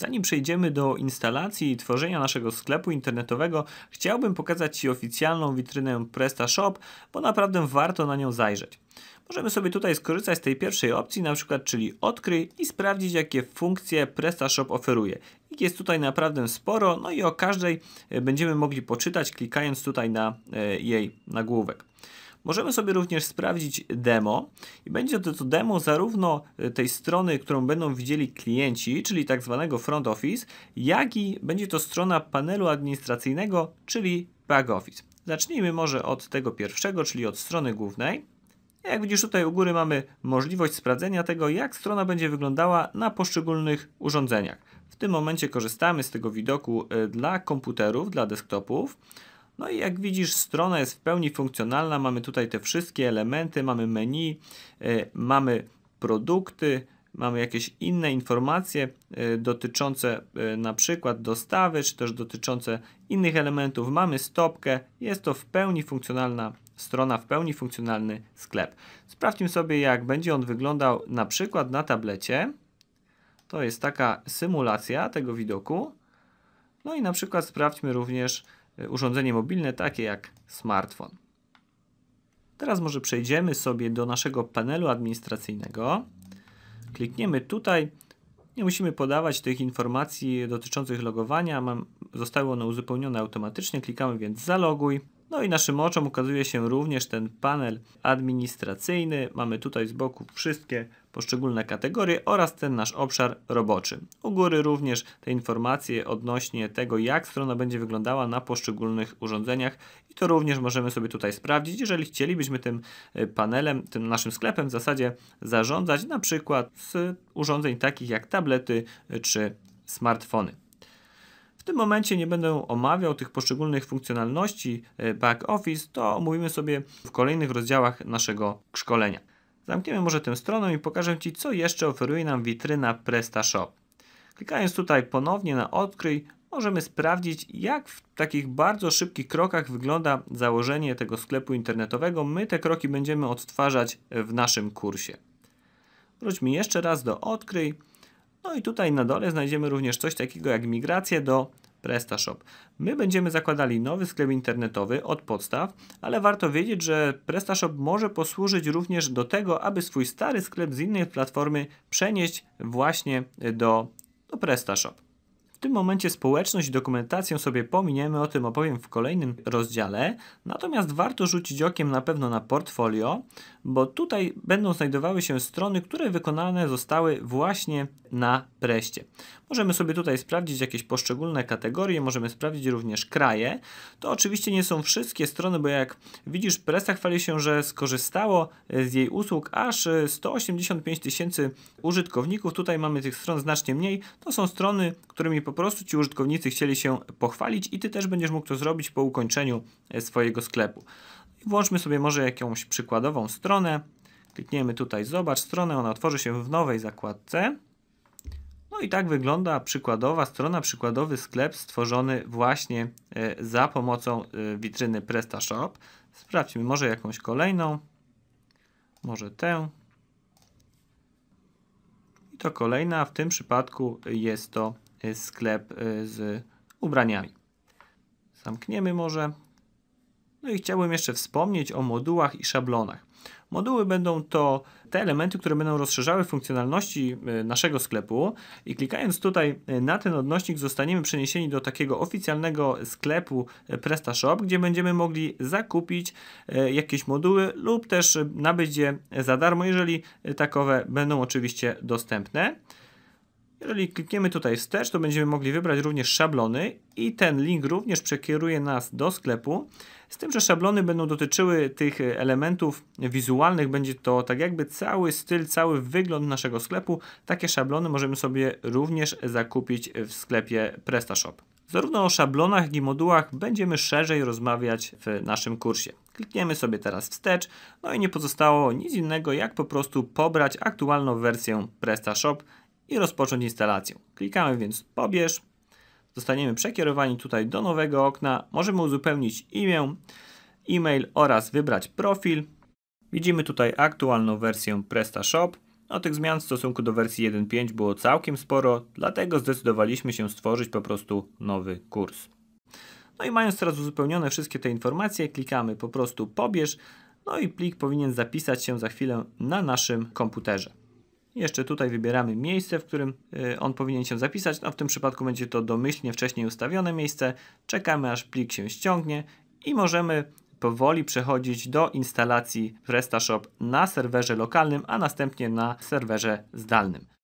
Zanim przejdziemy do instalacji i tworzenia naszego sklepu internetowego, chciałbym pokazać Ci oficjalną witrynę PrestaShop, bo naprawdę warto na nią zajrzeć. Możemy sobie tutaj skorzystać z tej pierwszej opcji, na przykład czyli odkryj i sprawdzić jakie funkcje PrestaShop oferuje. Ich jest tutaj naprawdę sporo, no i o każdej będziemy mogli poczytać klikając tutaj na e, jej nagłówek. Możemy sobie również sprawdzić demo i będzie to, to demo zarówno e, tej strony, którą będą widzieli klienci, czyli tak zwanego front office, jak i będzie to strona panelu administracyjnego, czyli back office. Zacznijmy może od tego pierwszego, czyli od strony głównej. Jak widzisz tutaj u góry mamy możliwość sprawdzenia tego, jak strona będzie wyglądała na poszczególnych urządzeniach. W tym momencie korzystamy z tego widoku e, dla komputerów, dla desktopów. No i jak widzisz, strona jest w pełni funkcjonalna. Mamy tutaj te wszystkie elementy, mamy menu, e, mamy produkty, mamy jakieś inne informacje e, dotyczące e, na przykład dostawy, czy też dotyczące innych elementów. Mamy stopkę. Jest to w pełni funkcjonalna strona, w pełni funkcjonalny sklep. Sprawdźmy sobie, jak będzie on wyglądał na przykład na tablecie. To jest taka symulacja tego widoku. No i na przykład sprawdźmy również urządzenie mobilne, takie jak smartfon. Teraz może przejdziemy sobie do naszego panelu administracyjnego. Klikniemy tutaj. Nie musimy podawać tych informacji dotyczących logowania. Mam, zostały one uzupełnione automatycznie. Klikamy więc zaloguj. No i naszym oczom ukazuje się również ten panel administracyjny. Mamy tutaj z boku wszystkie poszczególne kategorie oraz ten nasz obszar roboczy. U góry również te informacje odnośnie tego, jak strona będzie wyglądała na poszczególnych urządzeniach i to również możemy sobie tutaj sprawdzić, jeżeli chcielibyśmy tym e, panelem, tym naszym sklepem w zasadzie zarządzać na przykład z urządzeń takich jak tablety e, czy smartfony. W tym momencie nie będę omawiał tych poszczególnych funkcjonalności e, back office, to omówimy sobie w kolejnych rozdziałach naszego szkolenia. Zamkniemy może tę stronę i pokażę Ci, co jeszcze oferuje nam witryna PrestaShop. Klikając tutaj ponownie na odkryj, możemy sprawdzić, jak w takich bardzo szybkich krokach wygląda założenie tego sklepu internetowego. My te kroki będziemy odtwarzać w naszym kursie. Wróćmy jeszcze raz do odkryj. No i tutaj na dole znajdziemy również coś takiego jak migrację do PrestaShop. My będziemy zakładali nowy sklep internetowy od podstaw, ale warto wiedzieć, że PrestaShop może posłużyć również do tego, aby swój stary sklep z innej platformy przenieść właśnie do, do PrestaShop tym momencie społeczność i dokumentację sobie pominiemy, o tym opowiem w kolejnym rozdziale. Natomiast warto rzucić okiem na pewno na portfolio, bo tutaj będą znajdowały się strony, które wykonane zostały właśnie na preście. Możemy sobie tutaj sprawdzić jakieś poszczególne kategorie, możemy sprawdzić również kraje. To oczywiście nie są wszystkie strony, bo jak widzisz, Presta chwali się, że skorzystało z jej usług aż 185 tysięcy użytkowników. Tutaj mamy tych stron znacznie mniej. To są strony, którymi po prostu ci użytkownicy chcieli się pochwalić i ty też będziesz mógł to zrobić po ukończeniu e, swojego sklepu. Włączmy sobie może jakąś przykładową stronę. Klikniemy tutaj zobacz stronę, ona otworzy się w nowej zakładce. No i tak wygląda przykładowa strona, przykładowy sklep stworzony właśnie e, za pomocą e, witryny PrestaShop. Sprawdźmy może jakąś kolejną, może tę. I to kolejna, w tym przypadku jest to Y, sklep y, z ubraniami. Zamkniemy może. No i chciałbym jeszcze wspomnieć o modułach i szablonach. Moduły będą to te elementy, które będą rozszerzały funkcjonalności y, naszego sklepu i klikając tutaj na ten odnośnik zostaniemy przeniesieni do takiego oficjalnego sklepu PrestaShop, gdzie będziemy mogli zakupić jakieś moduły lub też nabyć je za darmo, jeżeli takowe będą oczywiście dostępne. Jeżeli klikniemy tutaj wstecz, to będziemy mogli wybrać również szablony i ten link również przekieruje nas do sklepu. Z tym, że szablony będą dotyczyły tych elementów wizualnych, będzie to tak jakby cały styl, cały wygląd naszego sklepu. Takie szablony możemy sobie również zakupić w sklepie PrestaShop. Zarówno o szablonach, jak i modułach będziemy szerzej rozmawiać w naszym kursie. Klikniemy sobie teraz wstecz, no i nie pozostało nic innego jak po prostu pobrać aktualną wersję PrestaShop i rozpocząć instalację. Klikamy więc pobierz. Zostaniemy przekierowani tutaj do nowego okna. Możemy uzupełnić imię, e-mail oraz wybrać profil. Widzimy tutaj aktualną wersję PrestaShop. No, tych zmian w stosunku do wersji 1.5 było całkiem sporo, dlatego zdecydowaliśmy się stworzyć po prostu nowy kurs. No i mając teraz uzupełnione wszystkie te informacje, klikamy po prostu pobierz, no i plik powinien zapisać się za chwilę na naszym komputerze. Jeszcze tutaj wybieramy miejsce, w którym e, on powinien się zapisać. No w tym przypadku będzie to domyślnie wcześniej ustawione miejsce. Czekamy aż plik się ściągnie i możemy powoli przechodzić do instalacji PrestaShop na serwerze lokalnym, a następnie na serwerze zdalnym.